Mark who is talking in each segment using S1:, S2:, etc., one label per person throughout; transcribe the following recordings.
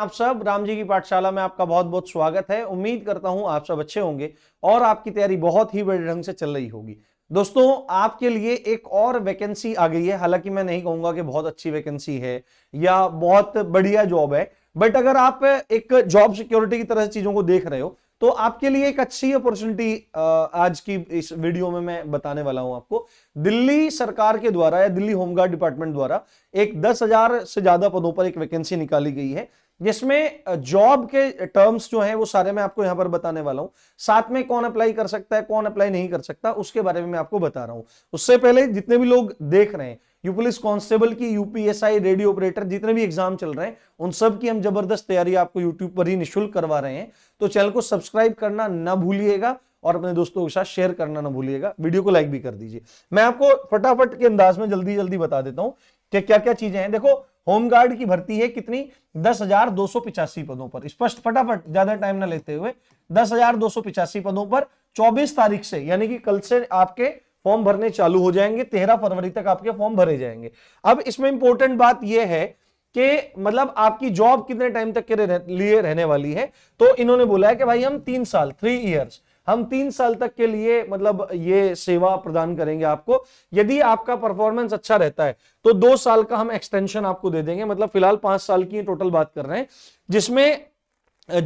S1: आप सब राम जी की पाठशाला में आपका बहुत बहुत स्वागत है उम्मीद करता हूं आप सब अच्छे होंगे और आपकी तैयारी बहुत ही बड़े ढंग से चल रही होगी दोस्तों आपके लिए एक और वैकेंसी आ गई है हालांकि मैं नहीं कहूंगा कि बहुत अच्छी वैकेंसी है या बहुत बढ़िया जॉब है बट अगर आप एक जॉब सिक्योरिटी की तरह से चीजों को देख रहे हो तो आपके लिए एक अच्छी अपॉर्चुनिटी आज की इस वीडियो में मैं बताने वाला हूं आपको दिल्ली सरकार के द्वारा या दिल्ली होमगार्ड डिपार्टमेंट द्वारा एक दस हजार से ज्यादा पदों पर एक वैकेंसी निकाली गई है जिसमें जॉब के टर्म्स जो है वो सारे मैं आपको यहां पर बताने वाला हूं साथ में कौन अप्लाई कर सकता है कौन अप्लाई नहीं कर सकता उसके बारे में मैं आपको बता रहा हूं उससे पहले जितने भी लोग देख रहे हैं यू पुलिस कांस्टेबल की यूपीएसआई रेडियो ऑपरेटर जितने भी एग्जाम चल रहे हैं उन सब की हम जबरदस्त तैयारी आपको यूट्यूब पर ही निशुल्क करवा रहे हैं तो चैनल को सब्सक्राइब करना ना भूलिएगा और अपने दोस्तों के साथ शेयर करना ना भूलिएगा वीडियो को लाइक भी कर दीजिए मैं आपको फटाफट के अंदाज में जल्दी जल्दी बता देता हूं कि क्या क्या चीजें हैं देखो होमगार्ड की भर्ती है कितनी दस हजार दो सौ पिचासी पदों पर स्पष्ट फटाफट ज्यादा टाइम ना लेते हुए दस हजार दो सौ पिचासी पदों पर चौबीस तारीख से यानी कि कल से आपके फॉर्म भरने चालू हो जाएंगे तेरह फरवरी तक आपके फॉर्म भरे जाएंगे अब इसमें इंपॉर्टेंट बात यह है कि मतलब आपकी जॉब कितने टाइम तक के लिए रहने वाली है तो इन्होंने बोला है कि भाई हम तीन साल थ्री ईयर्स हम तीन साल तक के लिए मतलब ये सेवा प्रदान करेंगे आपको यदि आपका परफॉर्मेंस अच्छा रहता है तो दो साल का हम एक्सटेंशन आपको दे देंगे मतलब फिलहाल पांच साल की टोटल बात कर रहे हैं जिसमें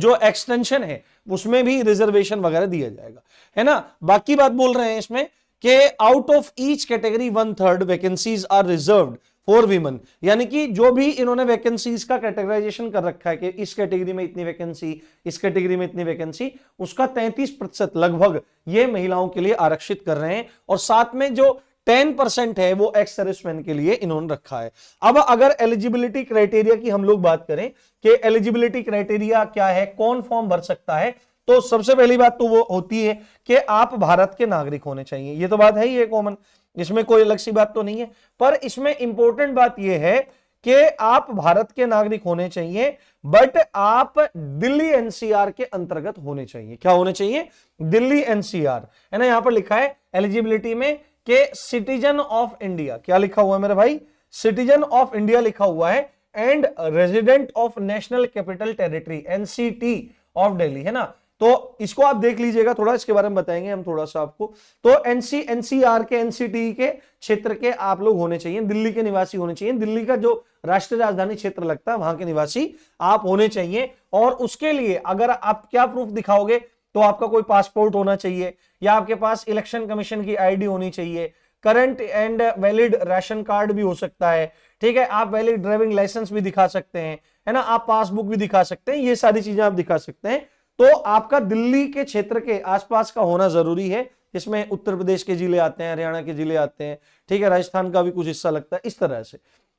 S1: जो एक्सटेंशन है उसमें भी रिजर्वेशन वगैरह दिया जाएगा है ना बाकी बात बोल रहे हैं इसमें कि out of each category one third vacancies are reserve for women यानी कि जो भी इन्होंने वैकेंसीज का कैटेगराइजेशन कर रखा है कि इस कैटेगरी में इतनी वैकेंसी इस कैटेगरी में इतनी वैकेंसी उसका 33 प्रतिशत लगभग ये महिलाओं के लिए आरक्षित कर रहे हैं और साथ में जो 10 परसेंट है वो एक्स सर्विसमैन के लिए इन्होंने रखा है अब अगर एलिजिबिलिटी क्राइटेरिया की हम लोग बात करें कि एलिजिबिलिटी क्राइटेरिया क्या है कौन फॉर्म भर सकता है तो सबसे पहली बात तो वो होती है कि आप भारत के नागरिक होने चाहिए ये तो बात है ही है कॉमन इसमें कोई अलग सी बात तो नहीं है पर इसमें इंपॉर्टेंट बात यह है कि आप भारत के नागरिक होने चाहिए बट आप दिल्ली एनसीआर के अंतर्गत होने चाहिए क्या होने चाहिए दिल्ली एनसीआर है ना यहां पर लिखा है एलिजिबिलिटी में के सिटीजन ऑफ इंडिया क्या लिखा हुआ है मेरे भाई सिटीजन ऑफ इंडिया लिखा हुआ है and resident of National Capital Territory NCT of Delhi है ना तो इसको आप देख लीजिएगा थोड़ा इसके बारे में बताएंगे हम थोड़ा सा आपको तो एनसी एनसीआर के एनसीटी e के क्षेत्र के आप लोग होने चाहिए दिल्ली के निवासी होने चाहिए दिल्ली का जो राष्ट्रीय राजधानी क्षेत्र लगता है वहां के निवासी आप होने चाहिए और उसके लिए अगर आप क्या प्रूफ दिखाओगे तो आपका कोई पासपोर्ट होना चाहिए या आपके पास इलेक्शन कमीशन की आईडी होनी चाहिए current and valid ration card भी हो सकता है ठीक है आप वैलिड ड्राइविंग लाइसेंस भी दिखा सकते हैं है ना आप पासबुक भी दिखा सकते हैं ये सारी चीजें आप दिखा सकते हैं तो आपका दिल्ली के क्षेत्र के आसपास का होना जरूरी है इसमें उत्तर प्रदेश के जिले आते हैं हरियाणा के जिले आते हैं ठीक है राजस्थान का भी कुछ हिस्सा लगता है इस तरह से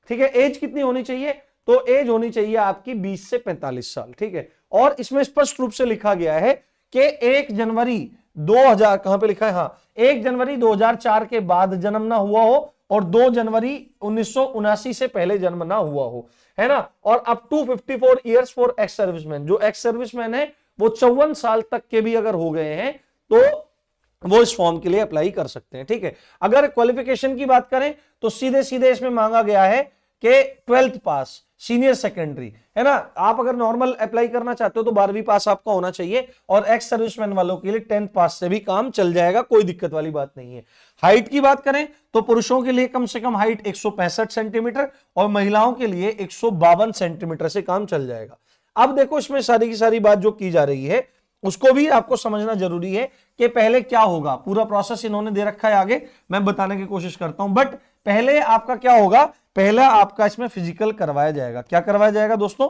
S1: ठीक है एज कितनी होनी चाहिए तो एज होनी चाहिए आपकी 20 से 45 साल ठीक है और इसमें स्पष्ट रूप से लिखा गया है कि एक जनवरी 2000 कहां पे लिखा है हाँ एक जनवरी 2004 के बाद जन्म ना हुआ हो और 2 जनवरी उन्नीस से पहले जन्म ना हुआ हो है ना और up to 54 four years for ex serviceman जो एक्स सर्विसमैन है वो चौवन साल तक के भी अगर हो गए हैं तो वो इस फॉर्म के लिए अप्लाई कर सकते हैं ठीक है अगर क्वालिफिकेशन की बात करें तो सीधे सीधे इसमें मांगा गया है कि ट्वेल्थ पास सीनियर सेकेंडरी है ना आप अगर नॉर्मल अप्लाई करना चाहते हो तो बारहवीं पास आपका होना चाहिए और एक्स सर्विसमैन वालों के लिए टेंथ पास से भी काम चल जाएगा कोई दिक्कत वाली बात नहीं है हाइट की बात करें तो पुरुषों के लिए कम से कम हाइट एक सेंटीमीटर और महिलाओं के लिए एक सेंटीमीटर से काम चल जाएगा अब देखो इसमें सारी की सारी बात जो की जा रही है उसको भी आपको समझना जरूरी है कि पहले क्या होगा पूरा प्रोसेस इन्होंने दे रखा है आगे मैं बताने की कोशिश करता हूं बट पहले आपका क्या होगा पहला आपका इसमें फिजिकल करवाया जाएगा क्या करवाया जाएगा दोस्तों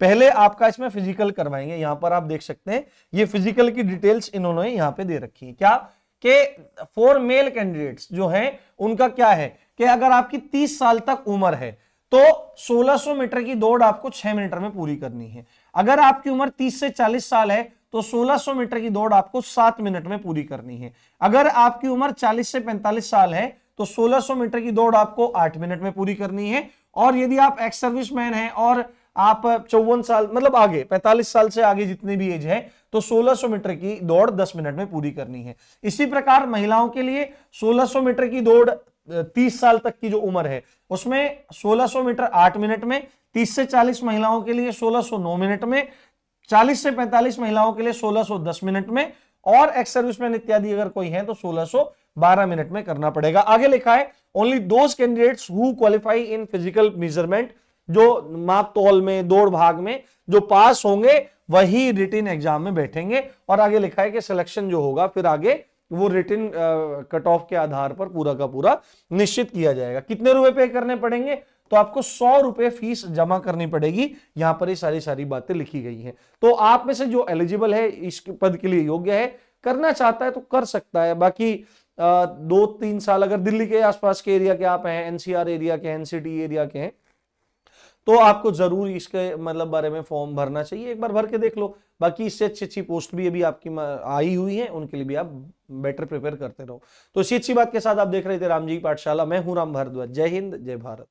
S1: पहले आपका इसमें फिजिकल करवाएंगे यहां पर आप देख सकते हैं ये फिजिकल की डिटेल्स इन्होंने यहां पे दे रखी है क्या के फोर मेल कैंडिडेट्स जो हैं उनका क्या है कि अगर आपकी 30 साल तक उम्र है तो 1600 मीटर की दौड़ आपको 6 मिनट में पूरी करनी है अगर आपकी उम्र 30 से 40 साल है तो 1600 मीटर की दौड़ आपको 7 मिनट में पूरी करनी है अगर आपकी उम्र 40 से 45 साल है तो 1600 मीटर की दौड़ आपको 8 मिनट में पूरी करनी है और यदि आप एक्स सर्विस मैन है और आप चौवन साल मतलब आगे 45 साल से आगे जितने भी एज है तो 1600 मीटर की दौड़ 10 मिनट में पूरी करनी है इसी प्रकार महिलाओं के लिए 1600 मीटर की दौड़ तीस साल तक की जो उम्र है उसमें 1600 मीटर आठ मिनट में तीस से चालीस महिलाओं के लिए 1609 मिनट में चालीस से पैंतालीस महिलाओं के लिए 1610 मिनट में और एक्स सर्विसमैन इत्यादि अगर कोई है तो 1612 मिनट में करना पड़ेगा आगे लिखा है only those candidates who qualify in physical measurement जो माप तोल में दौड़ भाग में जो पास होंगे वही रिटिन एग्जाम में बैठेंगे और आगे लिखा है कि सिलेक्शन जो होगा फिर आगे वो रिटर्न कट ऑफ के आधार पर पूरा का पूरा निश्चित किया जाएगा कितने रुपए पे करने पड़ेंगे तो आपको सौ रुपए फीस जमा करनी पड़ेगी यहां पर ये सारी सारी बातें लिखी गई हैं तो आप में से जो एलिजिबल है इस पद के लिए योग्य है करना चाहता है तो कर सकता है बाकी आ, दो तीन साल अगर दिल्ली के आसपास के एरिया के आप हैं एनसीआर एरिया के एनसीटी एरिया के हैं तो आपको जरूर इसके मतलब बारे में फॉर्म भरना चाहिए एक बार भर के देख लो बाकी इससे अच्छी अच्छी पोस्ट भी अभी आपकी आई हुई है उनके लिए भी आप बेटर प्रिपेयर करते रहो तो इसी अच्छी बात के साथ आप देख रहे थे रामजी पाठशाला मैं हूं राम भारद्वाज जय हिंद जय भारत